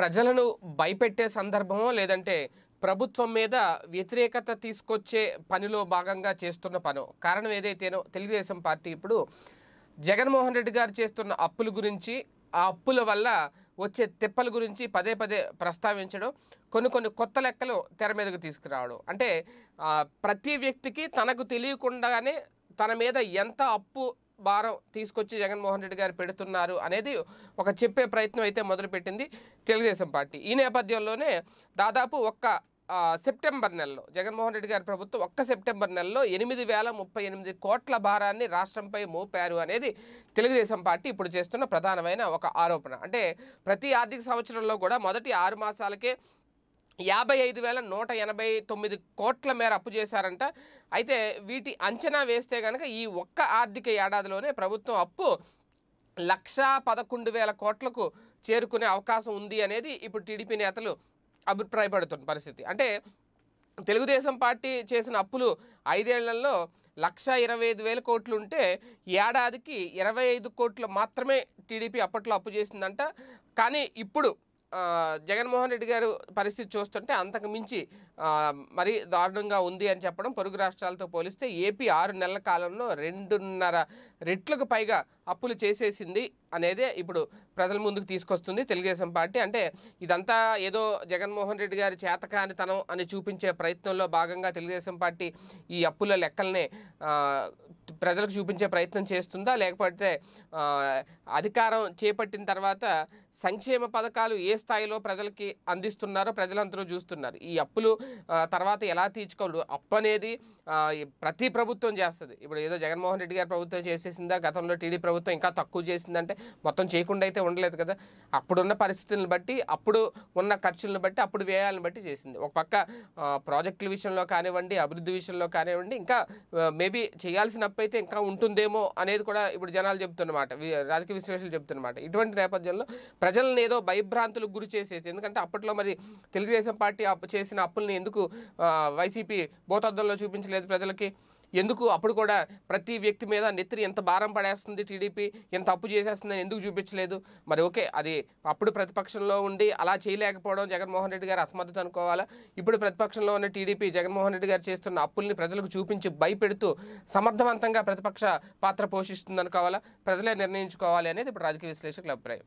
ప్రజలను భయపెట్టే సందర్భమో లేదంటే ప్రభుత్వం మీద వ్యతిరేకత తీసుకొచ్చే పనిలో భాగంగా చేస్తున్న పను కారణం ఏదైతేనో తెలుగుదేశం పార్టీ ఇప్పుడు జగన్మోహన్ రెడ్డి గారు చేస్తున్న అప్పుల గురించి ఆ అప్పుల వల్ల వచ్చే తిప్పల గురించి పదే పదే ప్రస్తావించడం కొన్ని కొన్ని కొత్త లెక్కలు తెర మీదకు తీసుకురావడం అంటే ప్రతి వ్యక్తికి తనకు తెలియకుండానే తన మీద ఎంత అప్పు భారం తీసుకొచ్చి జగన్మోహన్ రెడ్డి గారు పెడుతున్నారు అనేది ఒక చెప్పే ప్రయత్నం అయితే మొదలుపెట్టింది తెలుగుదేశం పార్టీ ఈ నేపథ్యంలోనే దాదాపు ఒక్క సెప్టెంబర్ నెలలో జగన్మోహన్ రెడ్డి గారి ప్రభుత్వం ఒక్క సెప్టెంబర్ నెలలో ఎనిమిది వేల ముప్పై ఎనిమిది కోట్ల భారాన్ని రాష్ట్రంపై మోపారు అనేది తెలుగుదేశం పార్టీ ఇప్పుడు చేస్తున్న ప్రధానమైన ఒక ఆరోపణ అంటే ప్రతి ఆర్థిక సంవత్సరంలో కూడా మొదటి ఆరు మాసాలకే యాభై ఐదు వేల నూట ఎనభై తొమ్మిది కోట్ల మేర అప్పు చేశారంట అయితే వీటి అంచనా వేస్తే కనుక ఈ ఒక్క ఆర్థిక ఏడాదిలోనే ప్రభుత్వం అప్పు లక్షా పదకొండు వేల కోట్లకు చేరుకునే అవకాశం ఉంది అనేది ఇప్పుడు టీడీపీ నేతలు అభిప్రాయపడుతున్న పరిస్థితి అంటే తెలుగుదేశం పార్టీ చేసిన అప్పులు ఐదేళ్లలో లక్ష ఇరవై ఐదు వేల కోట్లు ఉంటే ఏడాదికి ఇరవై ఐదు కోట్లు మాత్రమే టీడీపీ అప్పట్లో అప్పు చేసిందంట కానీ ఇప్పుడు జగన్మోహన్ రెడ్డి గారు పరిస్థితి చూస్తుంటే అంతకు మించి మరీ దారుణంగా ఉంది అని చెప్పడం పొరుగు రాష్ట్రాలతో పోలిస్తే ఏపీ ఆరు నెలల కాలంలో రెండున్నర రెట్లకు పైగా అప్పులు చేసేసింది అనేది ఇప్పుడు ప్రజల ముందుకు తీసుకొస్తుంది తెలుగుదేశం పార్టీ అంటే ఇదంతా ఏదో జగన్మోహన్ రెడ్డి గారి చేతకానితనం అని చూపించే ప్రయత్నంలో భాగంగా తెలుగుదేశం పార్టీ ఈ అప్పుల లెక్కలనే ప్రజలకు చూపించే ప్రయత్నం చేస్తుందా లేకపోతే అధికారం చేపట్టిన తర్వాత సంక్షేమ పథకాలు ఏ స్థాయిలో ప్రజలకి అందిస్తున్నారో ప్రజలందరూ చూస్తున్నారు ఈ అప్పులు తర్వాత ఎలా తీర్చుకోవాలి అప్పు అనేది ప్రతి ప్రభుత్వం చేస్తుంది ఇప్పుడు ఏదో జగన్మోహన్ రెడ్డి గారు ప్రభుత్వం చేసేసిందా గతంలో టీడీ ప్రభుత్వం ఇంకా తక్కువ చేసిందంటే మొత్తం చేయకుండా అయితే ఉండలేదు కదా అప్పుడున్న పరిస్థితులను బట్టి అప్పుడు ఉన్న ఖర్చులను బట్టి అప్పుడు వ్యయాలను బట్టి చేసింది ఒక పక్క ప్రాజెక్టుల విషయంలో కానివ్వండి అభివృద్ధి విషయంలో కానివ్వండి ఇంకా మేబీ చేయాల్సిన అయితే ఇంకా ఉంటుందేమో అనేది కూడా ఇప్పుడు జనాలు చెబుతున్నమాట రాజకీయ విశ్లేషణలు చెబుతున్నమాట ఇటువంటి నేపథ్యంలో ప్రజలను ఏదో భయభ్రాంతులకు గురి చేసేది ఎందుకంటే అప్పట్లో మరి తెలుగుదేశం పార్టీ చేసిన అప్పుల్ని ఎందుకు వైసీపీ భూతద్దంలో చూపించలేదు ప్రజలకి ఎందుకు అప్పుడు కూడా ప్రతి వ్యక్తి మీద నెత్తిని ఎంత భారం పడేస్తుంది టీడీపీ ఎంత అప్పు చేసేస్తుందని ఎందుకు చూపించలేదు మరి ఓకే అది అప్పుడు ప్రతిపక్షంలో ఉండి అలా చేయలేకపోవడం జగన్మోహన్ రెడ్డి గారు అసమర్థత అనుకోవాలా ఇప్పుడు ప్రతిపక్షంలో ఉన్న టీడీపీ జగన్మోహన్ రెడ్డి గారు చేస్తున్న అప్పుల్ని ప్రజలకు చూపించి భయపెడుతూ సమర్థవంతంగా ప్రతిపక్ష పాత్ర పోషిస్తుంది అనుకోవాలా ప్రజలే నిర్ణయించుకోవాలి అనేది ఇప్పుడు రాజకీయ విశ్లేషకుల అభిప్రాయం